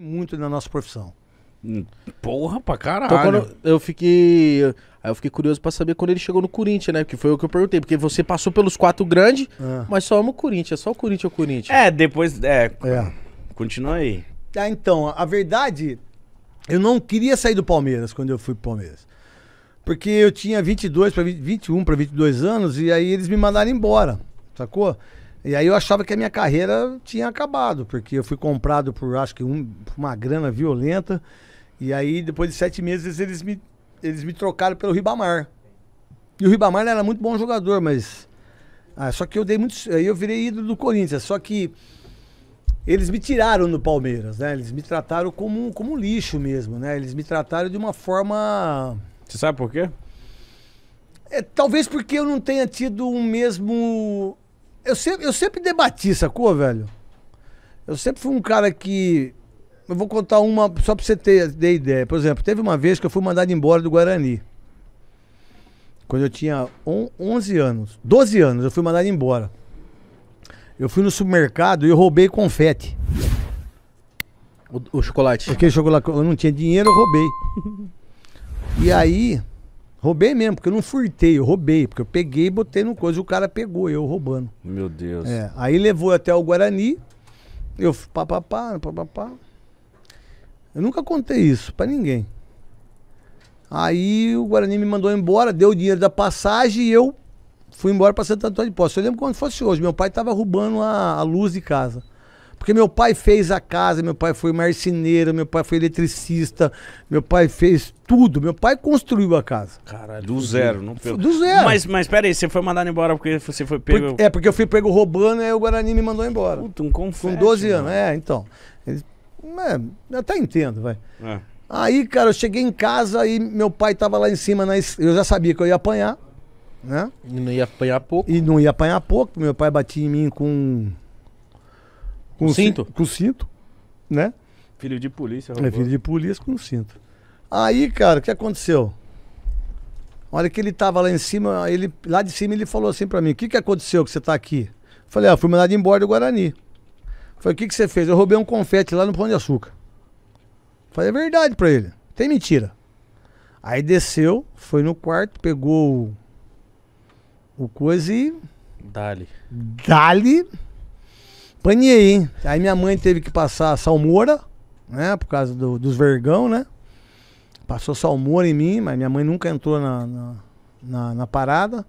muito na nossa profissão. Hum, porra, pra caralho. Então, eu fiquei. Aí eu fiquei curioso pra saber quando ele chegou no Corinthians, né? Que foi o que eu perguntei. Porque você passou pelos quatro grandes, é. mas só ama o Corinthians, só o Corinthians é o Corinthians. É, depois. É, é. Continua aí. Ah, então, a verdade, eu não queria sair do Palmeiras quando eu fui pro Palmeiras. Porque eu tinha 22 para 21 para 22 anos e aí eles me mandaram embora, sacou? E aí eu achava que a minha carreira tinha acabado, porque eu fui comprado por acho que um, uma grana violenta. E aí, depois de sete meses, eles me, eles me trocaram pelo Ribamar. E o Ribamar era muito bom jogador, mas. Ah, só que eu dei muito. Aí eu virei ídolo do Corinthians. Só que eles me tiraram do Palmeiras, né? Eles me trataram como, como lixo mesmo, né? Eles me trataram de uma forma. Você sabe por quê? É, talvez porque eu não tenha tido o um mesmo eu sempre, eu sempre debati, sacou, velho? Eu sempre fui um cara que. Eu vou contar uma só pra você ter, ter ideia. Por exemplo, teve uma vez que eu fui mandado embora do Guarani. Quando eu tinha on, 11 anos. 12 anos, eu fui mandado embora. Eu fui no supermercado e eu roubei confete. O, o chocolate? Aquele chocolate. Eu não tinha dinheiro, eu roubei. E aí, Roubei mesmo, porque eu não furtei, eu roubei, porque eu peguei e botei no coisa e o cara pegou eu roubando. Meu Deus. É, aí levou até o Guarani, eu papapá, papapá. Eu nunca contei isso para ninguém. Aí o Guarani me mandou embora, deu o dinheiro da passagem e eu fui embora para Santo Antônio de Poço. Eu lembro quando fosse hoje, meu pai estava roubando a, a luz de casa. Porque meu pai fez a casa, meu pai foi marceneiro, meu pai foi eletricista, meu pai fez tudo. Meu pai construiu a casa. Caralho. Do zero, não pegou. Do zero. Mas, mas peraí, você foi mandado embora porque você foi pego. é, porque eu fui pego roubando e aí o Guarani me mandou embora. Puta, um confete, Com 12 mano. anos, é, então. É, até entendo, vai. É. Aí, cara, eu cheguei em casa e meu pai tava lá em cima, na, eu já sabia que eu ia apanhar, né? E não ia apanhar pouco. E não ia apanhar pouco, meu pai batia em mim com com cinto? Com cinto, né? Filho de polícia. É, roubou. É filho de polícia com cinto. Aí, cara, o que aconteceu? Olha que ele tava lá em cima, ele, lá de cima ele falou assim para mim, o que que aconteceu que você tá aqui? falei, ah, fui mandado embora do Guarani. Falei, o que que você fez? Eu roubei um confete lá no Pão de Açúcar. falei, é verdade pra ele, tem mentira. Aí desceu, foi no quarto, pegou o, o coisa e... Dali. Dali. Apanhei, hein? Aí minha mãe teve que passar salmoura, né? Por causa do, dos vergão, né? Passou salmoura em mim, mas minha mãe nunca entrou na, na, na, na parada.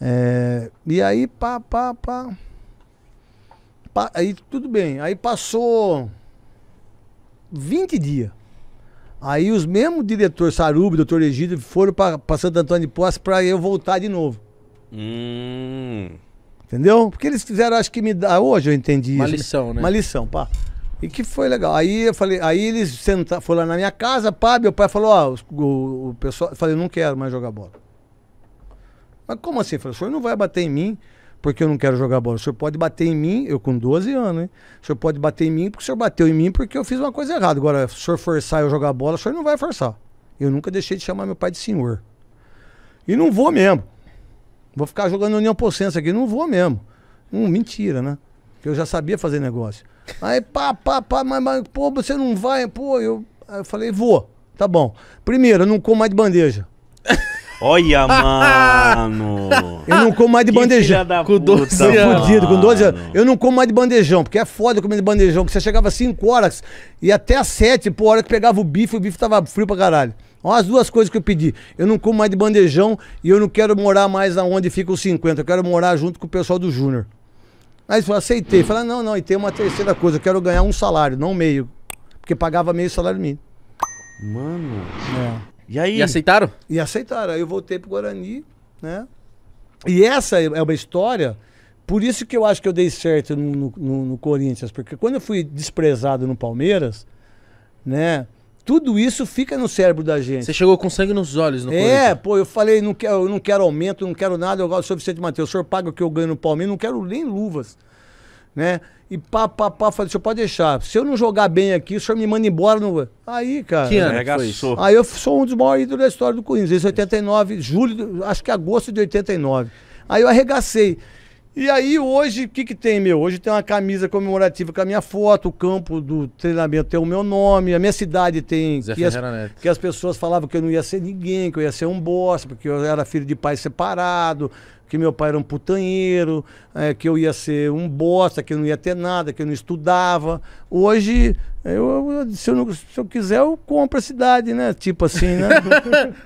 É, e aí, pá, pá, pá, pá. Aí tudo bem. Aí passou 20 dias. Aí os mesmos diretor Sarubi, doutor Egídio, foram para Santo Antônio de Posse para eu voltar de novo. Hum. Entendeu? Porque eles fizeram, acho que me dá. Hoje eu entendi Uma isso. Uma né? lição, né? Uma lição, pá. E que foi legal. Aí eu falei, aí eles senta, foram lá na minha casa, pá, meu pai falou, ó, o, o, pessoal. Eu falei, não quero mais jogar bola. Mas como assim? Eu falei, o senhor não vai bater em mim porque eu não quero jogar bola. O senhor pode bater em mim, eu com 12 anos, hein? O senhor pode bater em mim porque o senhor bateu em mim porque eu fiz uma coisa errada. Agora, se o senhor forçar eu jogar bola, o senhor não vai forçar. Eu nunca deixei de chamar meu pai de senhor. E não vou mesmo. Vou ficar jogando União Pocense aqui. Não vou mesmo. Hum, mentira, né? Porque eu já sabia fazer negócio. Aí, pá, pá, pá, mas, mas pô, você não vai, pô, eu. Aí eu falei, vou. Tá bom. Primeiro, eu não como mais de bandeja. Olha, mano. Eu não como mais de bandejão. Com 12 anos. Tá fudido, com 12 anos. Eu não como mais de bandejão, porque é foda comer de bandejão, que você chegava às 5 horas e até às 7, pô, a hora que pegava o bife, o bife tava frio pra caralho. Olha as duas coisas que eu pedi. Eu não como mais de bandejão e eu não quero morar mais onde fica os 50. Eu quero morar junto com o pessoal do Júnior. Aí eu aceitei. Falei, ah, não, não, e tem uma terceira coisa. Eu quero ganhar um salário, não meio. Porque pagava meio salário mínimo. Mano. É. E aí? E aceitaram? E aceitaram. Aí eu voltei pro Guarani, né? E essa é uma história... Por isso que eu acho que eu dei certo no, no, no Corinthians. Porque quando eu fui desprezado no Palmeiras, né? Tudo isso fica no cérebro da gente. Você chegou com sangue nos olhos, não Corinthians? É, pô, eu falei, não quero, não quero aumento, não quero nada. Eu gosto do senhor Vicente Matheus, o senhor paga o que eu ganho no Palmeiras, não quero nem luvas. Né? E pá, pá, pá, falei, o senhor pode deixar. Se eu não jogar bem aqui, o senhor me manda embora. No... Aí, cara. Que ano né? foi isso? Aí eu sou um dos maiores ídolos da história do Corinthians. Isso 89, julho, acho que é agosto de 89. Aí eu arregacei. E aí hoje, o que que tem, meu? Hoje tem uma camisa comemorativa com a minha foto, o campo do treinamento tem o meu nome, a minha cidade tem... Zé que, as, que as pessoas falavam que eu não ia ser ninguém, que eu ia ser um bosta, porque eu era filho de pai separado, que meu pai era um putanheiro, é, que eu ia ser um bosta, que eu não ia ter nada, que eu não estudava. Hoje, eu, se, eu não, se eu quiser, eu compro a cidade, né? Tipo assim, né? Do,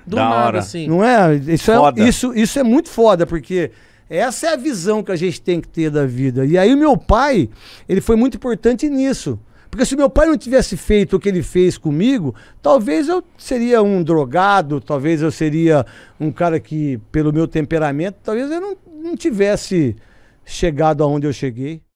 do da nada, hora. assim. Não é? Isso, é foda. é? isso, isso é muito foda, porque... Essa é a visão que a gente tem que ter da vida. E aí o meu pai, ele foi muito importante nisso. Porque se meu pai não tivesse feito o que ele fez comigo, talvez eu seria um drogado, talvez eu seria um cara que, pelo meu temperamento, talvez eu não, não tivesse chegado aonde eu cheguei.